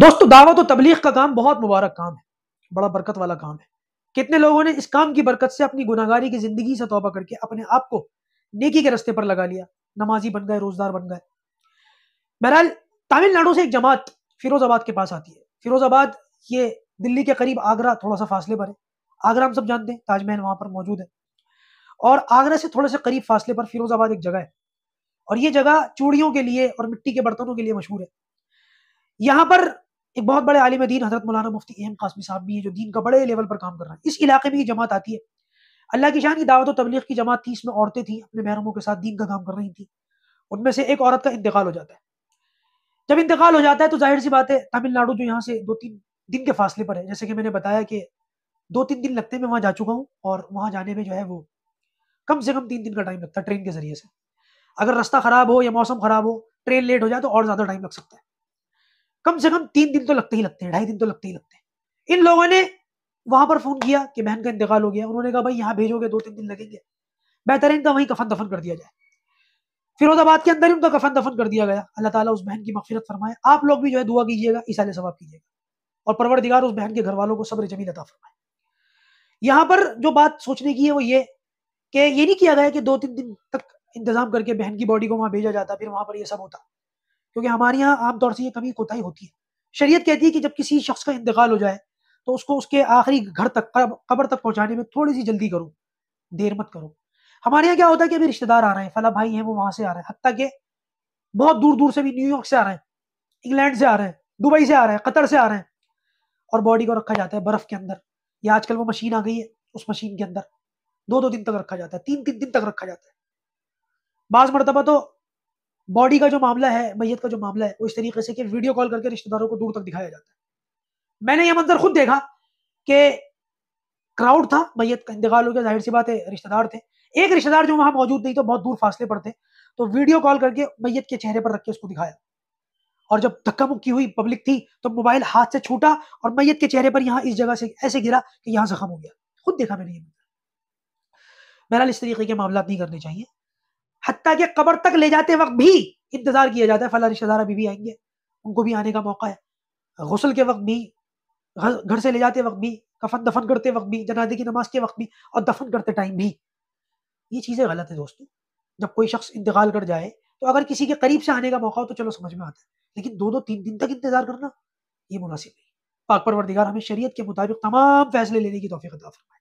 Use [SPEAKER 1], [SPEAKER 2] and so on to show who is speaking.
[SPEAKER 1] دوستو دعوت و تبلیغ کا کام بہت مبارک کام ہے بڑا برکت والا کام ہے کتنے لوگوں نے اس کام کی برکت سے اپنی گناہ گاری کی زندگی سے توبہ کر کے اپنے آپ کو نیکی کے رستے پر لگا لیا نمازی بن گئے روزدار بن گئے بہرحال تامل ناڈو سے ایک جماعت فیروز آباد کے پاس آتی ہے فیروز آباد یہ دلی کے قریب آگرہ تھوڑا سا فاصلے پر ہے آگرہ ہم سب جانتے ہیں تاج محل وہاں پر موجود ہے اور آگرہ سے تھوڑے سے قریب فاصلے پر فیروز آباد ایک جگہ ہے اور یہ جگہ چوڑیوں کے لیے اور مٹی کے برتنوں کے لیے مشہور ہے یہاں پر ایک بہت بڑے عالم دین حضرت مولانا مفتی اہم قاسمی صاحب بھی ہیں جو دین کا بڑے لیول پر کام کر رہا ہے اس علاقے میں یہ جماعت آتی ہے اللہ کی شان کی دعوت و تبلیغ کی جماعت تھی اس میں عورتیں تھیں اپنے محرموں کے ساتھ دین کا کام کر رہی تھیں ان میں سے ایک عورت کا انتقال ہو جاتا ہے جب انتقال ہو جاتا ہے تو ظاہر سی بات ہے تامل ناڈو جو یہاں سے دو تین دن کے فاصلے پر ہے جیسے کہ میں نے بتایا کہ دو تین دن لگتے میں وہاں جا چکا ہوں اور وہاں جانے میں جو ہے وہ کم سے کم تین دن کا ٹائم لگتا ہے ٹرین کے ذریعے سے اگر راستہ خراب ہو یا موسم خراب ہو ٹرین لیٹ ہو جائے تو اور زیادہ ٹائم لگ سکتا ہے کم سے کم تین دن تو لگتے ہی لگتے ہیں ڈھائی دن تو لگتے ہی لگتے ہیں ان لوگوں نے وہاں پر فون کیا کہ بہن کا انتقال ہو گیا انہوں نے کہا بھائی یہاں بھیجو گے دو تین دن لگیں گے بہتر ان کا وہیں کفن دفن کر دیا جائے فیروز آباد کے اندر ہی ان کا کفن دفن کر دیا گیا اللہ تعالیٰ اس بہن کی مغفرت فرمائے آپ لوگ بھی جو ہے دعا کیجیے گا اِسارے ثواب کیجیے گا اور پرور دگار اس بہن کے گھر والوں کو صبر جمیل عطا فرمائے یہاں پر جو بات سوچنے کی ہے وہ یہ کہ یہ نہیں کیا گیا کہ دو تین دن تک انتظام کر کے بہن کی باڈی کو وہاں بھیجا جاتا پھر وہاں پر یہ سب ہوتا کیونکہ ہمارے یہاں عام طور سے یہ کمی کوتاہی ہوتی ہے شریعت کہتی ہے کہ جب کسی شخص کا انتقال ہو جائے تو اس کو اس کے آخری گھر تک قبر تک پہنچانے میں تھوڑی سی جلدی کرو دیر مت کرو ہمارے یہاں کیا ہوتا ہے کہ ابھی رشتے دار آ رہے ہیں فلاں بھائی ہیں وہ وہاں سے آ رہے ہیں حتیٰ کہ بہت دور دور سے بھی نیو یارک سے آ رہے ہیں انگلینڈ سے آ رہے ہیں دبئی سے آ رہے ہیں قطر سے آ رہے ہیں اور باڈی کو رکھا جاتا ہے برف کے اندر یا آج کل وہ مشین آ گئی ہے اس مشین کے اندر دو دو دن تک رکھا جاتا ہے تین تین دن تک رکھا جاتا ہے بعض مرتبہ تو باڈی کا جو معاملہ ہے میت کا جو معاملہ ہے وہ اس طریقے سے کہ ویڈیو کال کر کے رشتہ داروں کو دور تک دکھایا جاتا ہے میں نے یہ منظر خود دیکھا کہ کراؤڈ تھا میت کا ہو گیا ظاہر سی بات ہے رشتہ دار تھے ایک رشتہ دار جو وہاں موجود نہیں تو بہت دور فاصلے پر تھے تو ویڈیو کال کر کے میت کے چہرے پر رکھ کے اس کو دکھایا اور جب دھکا مکی ہوئی پبلک تھی تو موبائل ہاتھ سے چھوٹا اور میت کے چہرے پر یہاں اس جگہ سے ایسے گرا کہ یہاں زخم ہو گیا خود دیکھا میں نے یہ بہرحال اس طریقے کے معاملات نہیں کرنے چاہیے حتیٰ کہ قبر تک لے جاتے وقت بھی انتظار کیا جاتا ہے فلاں رشتہ دار ابھی بھی آئیں گے ان کو بھی آنے کا موقع ہے غسل کے وقت بھی گھر سے لے جاتے وقت بھی کفن دفن کرتے وقت بھی جنازے کی نماز کے وقت بھی اور دفن کرتے ٹائم بھی یہ چیزیں غلط ہیں دوستوں جب کوئی شخص انتقال کر جائے تو اگر کسی کے قریب سے آنے کا موقع ہو تو چلو سمجھ میں آتا ہے لیکن دو دو تین دن تک انتظار کرنا یہ مناسب نہیں پاک پروردگار ہمیں شریعت کے مطابق تمام فیصلے لینے کی توفیق عطا فرمائے